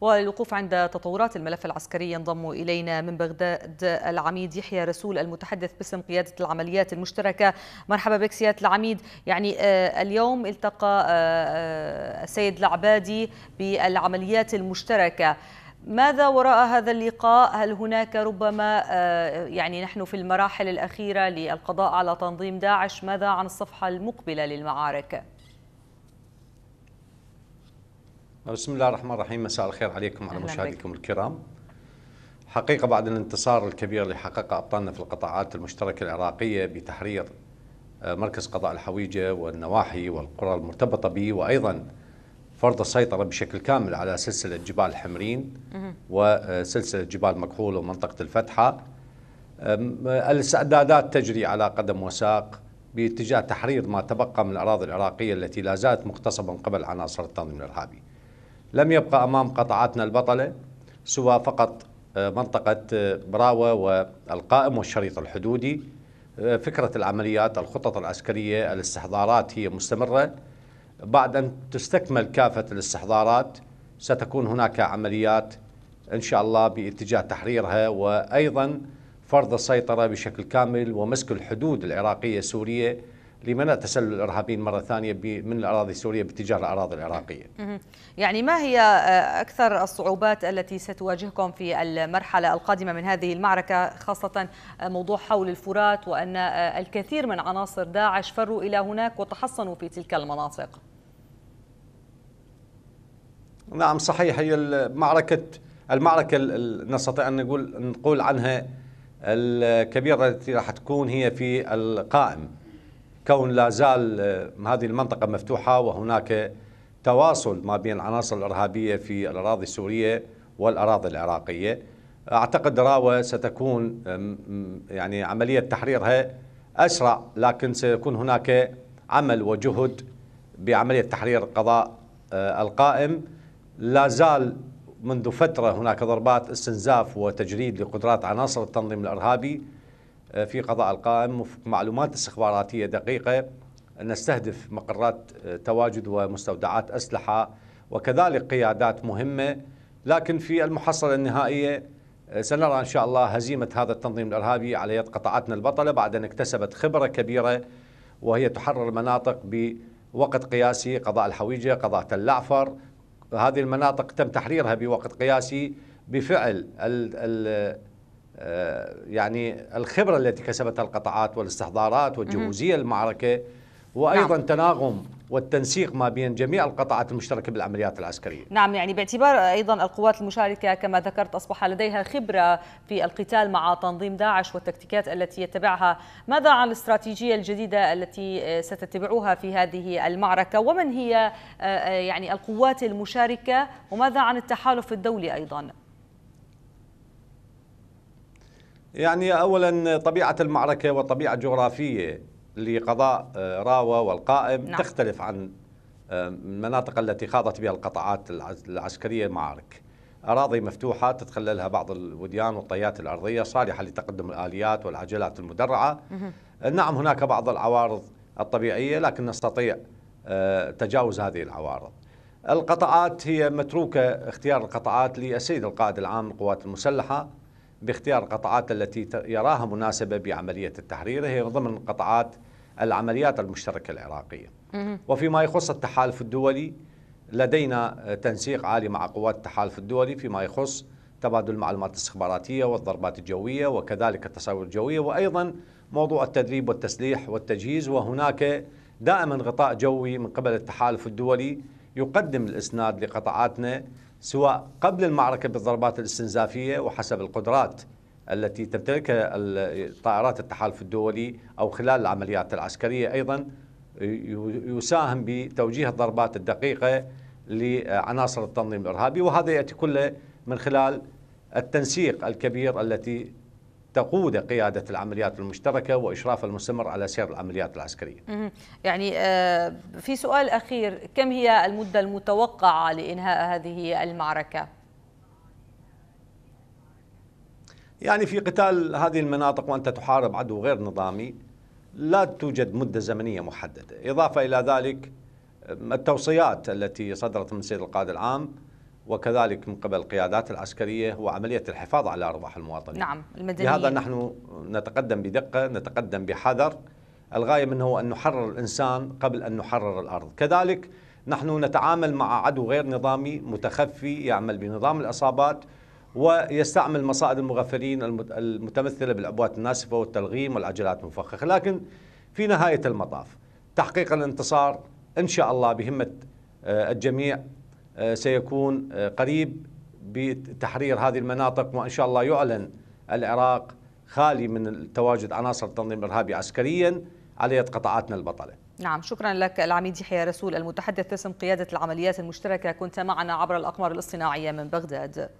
وللوقوف عند تطورات الملف العسكري ينضم إلينا من بغداد العميد يحيى رسول المتحدث باسم قيادة العمليات المشتركة مرحبا بك سيادة العميد يعني آه، اليوم التقى آه، آه، السيد العبادي بالعمليات المشتركة ماذا وراء هذا اللقاء هل هناك ربما يعني نحن في المراحل الأخيرة للقضاء على تنظيم داعش ماذا عن الصفحة المقبلة للمعارك؟ بسم الله الرحمن الرحيم مساء الخير عليكم وعلى مشاهديكم الكرام حقيقة بعد الانتصار الكبير اللي حققه أبطالنا في القطاعات المشتركة العراقية بتحرير آه، مركز قضاء الحويجة والنواحي والقرى المرتبطة به وأيضا فرض السيطرة بشكل كامل على سلسلة جبال حمرين وسلسلة آه، جبال مكحول ومنطقة الفتحة آه، الاستعدادات تجري على قدم وساق باتجاه تحرير ما تبقى من الأراضي العراقية التي لا زالت من قبل عناصر التنظيم الإرهابي لم يبقى أمام قطعاتنا البطلة سوى فقط آه، منطقة آه، براوة والقائم والشريط الحدودي آه، فكرة العمليات الخطط العسكرية الاستحضارات هي مستمرة بعد أن تستكمل كافة الاستحضارات ستكون هناك عمليات إن شاء الله باتجاه تحريرها وأيضا فرض السيطرة بشكل كامل ومسك الحدود العراقية السورية لمنع تسلل الارهابيين مره ثانيه من الاراضي السوريه باتجاه الاراضي العراقيه. يعني ما هي آه، اكثر الصعوبات التي ستواجهكم في المرحله القادمه من هذه المعركه خاصه آه، موضوع حول الفرات وان آه، الكثير من عناصر داعش فروا الى هناك وتحصنوا في تلك المناطق. نعم صحيح هي المعركه المعركه نستطيع ان نقول نقول عنها الكبيره التي راح تكون هي في القائم. كون لا زال آه، هذه المنطقة مفتوحة وهناك تواصل ما بين العناصر الإرهابية في الأراضي السورية والأراضي العراقية أعتقد راوة ستكون يعني عملية تحريرها أسرع لكن سيكون هناك عمل وجهد بعملية تحرير قضاء آه، القائم لا زال منذ فترة هناك ضربات استنزاف وتجريد لقدرات عناصر التنظيم الإرهابي آه، في قضاء القائم وفق معلومات استخباراتية دقيقة نستهدف مقرات آه، تواجد ومستودعات أسلحة وكذلك قيادات مهمة لكن في المحصلة النهائية آه، سنرى إن شاء الله هزيمة هذا التنظيم الإرهابي على يد قطاعتنا البطلة بعد أن اكتسبت خبرة كبيرة وهي تحرر المناطق بوقت قياسي قضاء الحويجة قضاء تل هذه المناطق تم تحريرها بوقت قياسي بفعل ال ال آه، يعني الخبرة التي كسبتها القطاعات والاستحضارات والجهوزية للمعركة وأيضا نعم. تناغم والتنسيق ما بين جميع القطاعات المشتركة بالعمليات العسكرية نعم يعني باعتبار أيضا القوات المشاركة كما ذكرت أصبح لديها خبرة في القتال مع تنظيم داعش والتكتيكات التي يتبعها ماذا عن الاستراتيجية الجديدة التي آه، ستتبعوها في هذه المعركة ومن هي آه، يعني القوات المشاركة وماذا عن التحالف الدولي أيضا؟ يعني اولا طبيعه المعركه والطبيعه الجغرافيه لقضاء آه، راوه والقائم نعم. تختلف عن آه، المناطق التي خاضت بها القطاعات العسكريه المعارك اراضي مفتوحه تتخللها بعض الوديان والطيات الارضيه صالحه لتقدم الاليات والعجلات المدرعه. نعم هناك بعض العوارض الطبيعيه لكن نستطيع آه، تجاوز هذه العوارض. القطاعات هي متروكه اختيار القطاعات للسيد القائد العام للقوات المسلحه باختيار القطاعات التي يراها مناسبة بعملية التحرير هي ضمن قطاعات العمليات المشتركة العراقية وفيما يخص التحالف الدولي لدينا تنسيق عالي مع قوات التحالف الدولي فيما يخص تبادل المعلومات الاستخباراتية والضربات الجوية وكذلك التصاوير الجوية وأيضا موضوع التدريب والتسليح والتجهيز وهناك دائما غطاء جوي من قبل التحالف الدولي يقدم الإسناد لقطاعاتنا سواء قبل المعركة بالضربات الاستنزافية وحسب القدرات التي تمتلكها طائرات التحالف الدولي أو خلال العمليات العسكرية أيضا يساهم بتوجيه الضربات الدقيقة لعناصر التنظيم الإرهابي وهذا يأتي كله من خلال التنسيق الكبير التي تقود قيادة العمليات المشتركة وإشراف المستمر على سير العمليات العسكرية يعني آه، في سؤال أخير كم هي المدة المتوقعة لإنهاء هذه المعركة؟ يعني في قتال هذه المناطق وأنت تحارب عدو غير نظامي لا توجد مدة زمنية محددة إضافة إلى ذلك آه، التوصيات التي صدرت من سيد القائد العام وكذلك من قبل القيادات العسكرية هو عملية الحفاظ على أرواح المواطنين نعم المدنيين لهذا نحن نتقدم بدقة نتقدم بحذر الغاية منه هو أن نحرر الإنسان قبل أن نحرر الأرض كذلك نحن نتعامل مع عدو غير نظامي متخفي يعمل بنظام الإصابات ويستعمل مصائد المغفلين المتمثلة بالعبوات الناسفة والتلغيم والعجلات المفخخة لكن في نهاية المطاف تحقيق الانتصار إن شاء الله بهمة آه، الجميع آه، سيكون آه، قريب بتحرير هذه المناطق وان شاء الله يعلن العراق خالي من تواجد عناصر التنظيم الإرهابي عسكريا على يد قطاعاتنا البطله. نعم شكرا لك العميد يحيى رسول المتحدث باسم قياده العمليات المشتركه كنت معنا عبر الاقمار الاصطناعيه من بغداد.